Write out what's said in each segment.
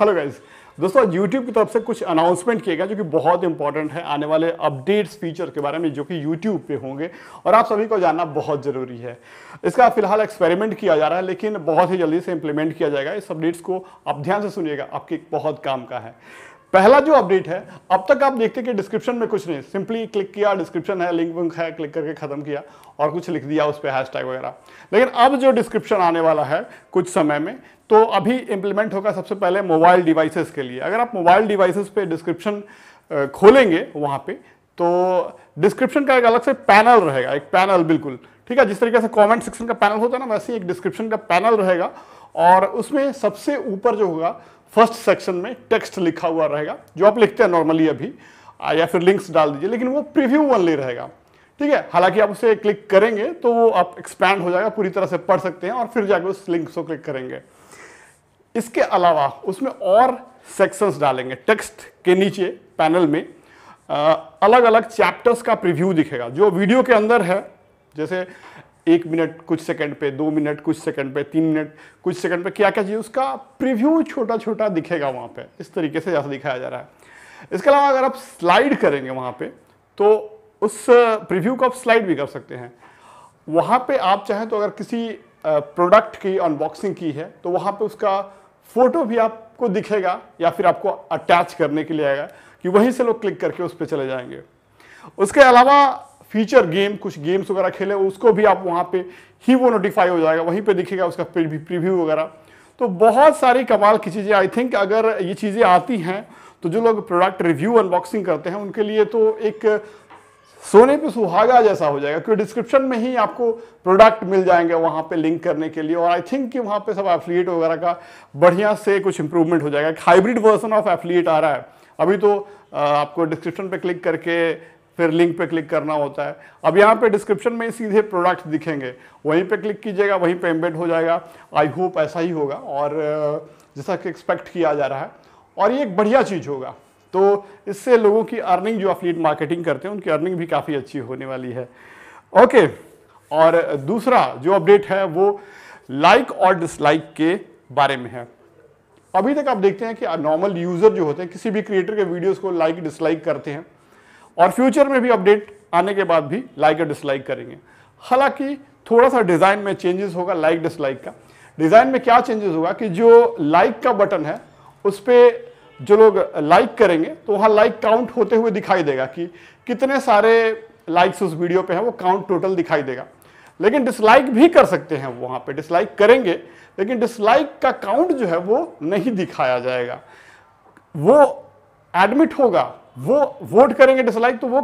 hello guys दोस्तों YouTube की तरफ से कुछ अनाउंसमेंट किए गए जो कि बहुत इंपॉर्टेंट है आने वाले अपडेट्स फीचर के बारे में जो कि YouTube पे होंगे और आप सभी को जानना बहुत ज़रूरी है इसका फिलहाल एक्सपेरिमेंट किया जा रहा है लेकिन बहुत ही जल्दी से इंप्लीमेंट किया जाएगा इस अपडेट्स को आप ध्यान से सुनिएगा आपके बहुत काम का है पहला जो अपडेट है अब तक आप देखते कि डिस्क्रिप्शन में कुछ नहीं सिंपली क्लिक किया डिस्क्रिप्शन है लिंक विंक है क्लिक करके खत्म किया और कुछ लिख दिया उस पर हैश टैग वगैरह लेकिन अब जो डिस्क्रिप्शन आने वाला है कुछ समय में तो अभी इम्प्लीमेंट होगा सबसे पहले मोबाइल डिवाइसेस के लिए अगर आप मोबाइल डिवाइसेस पे डिस्क्रिप्शन खोलेंगे वहाँ पे तो डिस्क्रिप्शन का एक अलग से पैनल रहेगा एक पैनल बिल्कुल ठीक है जिस तरीके से कॉमेंट सेक्शन का पैनल होता है ना वैसे ही एक डिस्क्रिप्शन का पैनल रहेगा और उसमें सबसे ऊपर जो होगा फर्स्ट सेक्शन में टेक्स्ट लिखा हुआ रहेगा जो आप लिखते हैं नॉर्मली अभी या फिर लिंक्स डाल दीजिए लेकिन वो प्रीव्यू ओनली रहेगा ठीक है हालांकि आप उसे क्लिक करेंगे तो वो आप एक्सपैंड हो जाएगा पूरी तरह से पढ़ सकते हैं और फिर जाकर उस लिंक्स को क्लिक करेंगे इसके अलावा उसमें और सेक्शंस डालेंगे टेक्स्ट के नीचे पैनल में अलग अलग चैप्टर्स का प्रीव्यू दिखेगा जो वीडियो के अंदर है जैसे एक मिनट कुछ सेकंड पे दो मिनट कुछ सेकंड पे तीन मिनट कुछ सेकंड पे क्या क्या चीज़ उसका प्रिव्यू छोटा छोटा दिखेगा वहाँ पे इस तरीके से जैसा दिखाया जा रहा है इसके अलावा अगर आप स्लाइड करेंगे वहाँ पे तो उस प्रीव्यू को आप स्लाइड भी कर सकते हैं वहाँ पे आप चाहें तो अगर किसी प्रोडक्ट की अनबॉक्सिंग की है तो वहाँ पर उसका फ़ोटो भी आपको दिखेगा या फिर आपको अटैच करने के लिए आएगा कि वहीं से लोग क्लिक करके उस पर चले जाएंगे उसके अलावा फीचर गेम कुछ गेम्स वगैरह खेले उसको भी आप वहाँ पे ही वो नोटिफाई हो जाएगा वहीं पे दिखेगा उसका प्रीव्यू वगैरह तो बहुत सारी कमाल की चीज़ें आई थिंक अगर ये चीज़ें आती हैं तो जो लोग प्रोडक्ट रिव्यू अनबॉक्सिंग करते हैं उनके लिए तो एक सोने पे सुहागा जैसा हो जाएगा क्योंकि डिस्क्रिप्शन में ही आपको प्रोडक्ट मिल जाएंगे वहाँ पे लिंक करने के लिए और आई थिंक कि वहाँ पे सब एफिलिएट वगैरह का बढ़िया से कुछ इंप्रूवमेंट हो जाएगा एक हाइब्रिड वर्जन ऑफ एफिलिएट आ रहा है अभी तो आपको डिस्क्रिप्शन पे क्लिक करके फिर लिंक पे क्लिक करना होता है अब यहाँ पे डिस्क्रिप्शन में सीधे प्रोडक्ट दिखेंगे वहीं पे क्लिक कीजिएगा वहीं पे एम्बेड हो जाएगा आई होप ऐसा ही होगा और जैसा कि एक्सपेक्ट किया जा रहा है और ये एक बढ़िया चीज़ होगा तो इससे लोगों की अर्निंग जो अफलीट मार्केटिंग करते हैं उनकी अर्निंग भी काफ़ी अच्छी होने वाली है ओके और दूसरा जो अपडेट है वो लाइक और डिसलाइक के बारे में है अभी तक आप देखते हैं कि नॉर्मल यूज़र जो होते हैं किसी भी क्रिएटर के वीडियोस को लाइक डिसलाइक करते हैं और फ्यूचर में भी अपडेट आने के बाद भी लाइक और डिसलाइक करेंगे हालांकि थोड़ा सा डिज़ाइन में चेंजेस होगा लाइक डिसलाइक का डिज़ाइन में क्या चेंजेस होगा कि जो लाइक का बटन है उस पर जो लोग लाइक करेंगे तो वहाँ लाइक काउंट होते हुए दिखाई देगा कि कितने सारे लाइक्स उस वीडियो पे हैं वो काउंट टोटल दिखाई देगा लेकिन डिसलाइक भी कर सकते हैं वहाँ पे डिसलाइक करेंगे लेकिन डिसलाइक का काउंट जो है वो नहीं दिखाया जाएगा वो एडमिट होगा वो वोट करेंगे डिसलाइक तो वो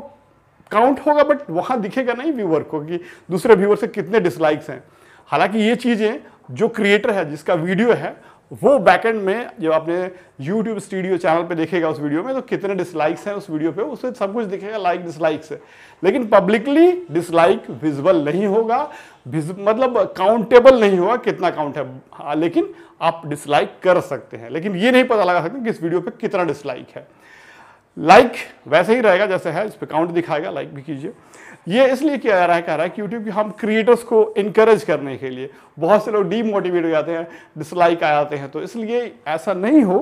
काउंट होगा बट वहां दिखेगा नहीं व्यूअर को कि दूसरे व्यूअर से कितने डिसलाइक्स हैं हालांकि ये चीज़ें जो क्रिएटर है जिसका वीडियो है वो बैकेंड में जब आपने यूट्यूब स्टूडियो चैनल पे देखेगा उस वीडियो में तो कितने डिसलाइक्स हैं उस वीडियो पे उसे सब कुछ दिखेगा लाइक डिसलाइक्स है लेकिन पब्लिकली डिसलाइक विजिबल नहीं होगा मतलब काउंटेबल नहीं होगा कितना काउंट है हाँ, लेकिन आप डिसलाइक कर सकते हैं लेकिन ये नहीं पता लगा सकते कि इस वीडियो पे कितना डिसलाइक है लाइक like, वैसे ही रहेगा जैसे है इस पर काउंट दिखाएगा लाइक like भी कीजिए ये इसलिए किया जा रहा है कह रहा है कि यूट्यूब हम क्रिएटर्स को इनकरेज करने के लिए बहुत से लोग डीमोटिवेट हो जाते हैं डिसलाइक आ जाते हैं तो इसलिए ऐसा नहीं हो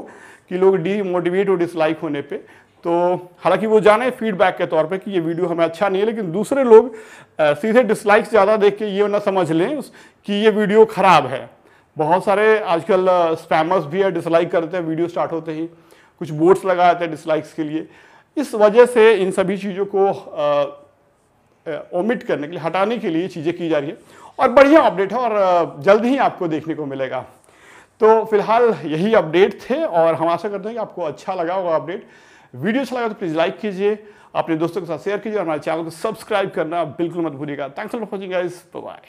कि लोग डीमोटिवेट हो डिसलाइक होने पे तो हालांकि वो जाने फीडबैक के तौर पे कि ये वीडियो हमें अच्छा नहीं है लेकिन दूसरे लोग सीधे डिसलाइक ज़्यादा देख के ये ना समझ लें कि ये वीडियो ख़राब है बहुत सारे आजकल स्पैमर्स भी है डिसलाइक करते हैं वीडियो स्टार्ट होते ही कुछ वोट्स लगाया हैं डिसलाइक्स के लिए इस वजह से इन सभी चीज़ों को ओमिट करने के लिए हटाने के लिए चीज़ें की जा रही है और बढ़िया अपडेट है और जल्द ही आपको देखने को मिलेगा तो फिलहाल यही अपडेट थे और हम आशा करते हैं कि आपको अच्छा लगा होगा अपडेट वीडियो अच्छा लगा तो प्लीज़ लाइक कीजिए अपने दोस्तों के साथ शेयर कीजिए और हमारे चैनल को सब्सक्राइब करना बिल्कुल मत भूलिएगा thanks for watching guys bye